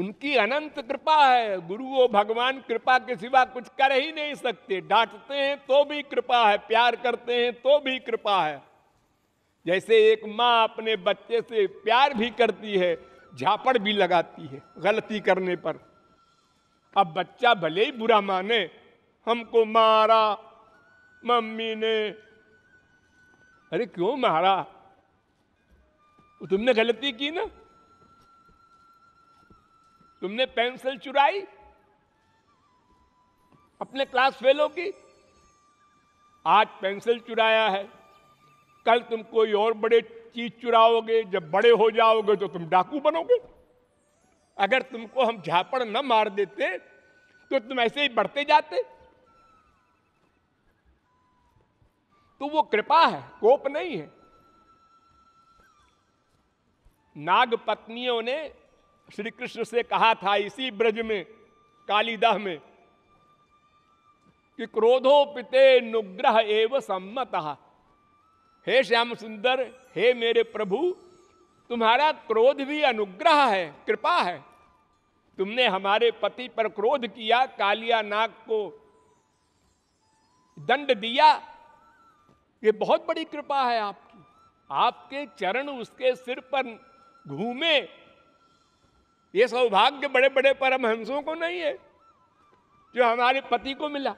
उनकी अनंत कृपा है गुरु वो भगवान कृपा के सिवा कुछ कर ही नहीं सकते डांटते हैं तो भी कृपा है प्यार करते हैं तो भी कृपा है जैसे एक माँ अपने बच्चे से प्यार भी करती है झापड़ भी लगाती है गलती करने पर अब बच्चा भले ही बुरा माने हमको मारा मम्मी ने अरे क्यों मारा तुमने गलती की ना तुमने पेंसिल चुराई अपने क्लास फेलो की आज पेंसिल चुराया है कल तुम कोई और बड़े चीज चुराओगे जब बड़े हो जाओगे तो तुम डाकू बनोगे अगर तुमको हम झापड़ न मार देते तो तुम ऐसे ही बढ़ते जाते तो वो कृपा है कोप नहीं है नाग पत्नियों ने श्री कृष्ण से कहा था इसी ब्रज में कालिदह में कि क्रोधो पिते नुग्रह एवं सम्मत हे श्याम सुंदर हे मेरे प्रभु तुम्हारा क्रोध भी अनुग्रह है कृपा है तुमने हमारे पति पर क्रोध किया कालिया नाग को दंड दिया ये बहुत बड़ी कृपा है आपकी आपके चरण उसके सिर पर घूमे ये सौभाग्य बड़े बड़े परमहंसों को नहीं है जो हमारे पति को मिला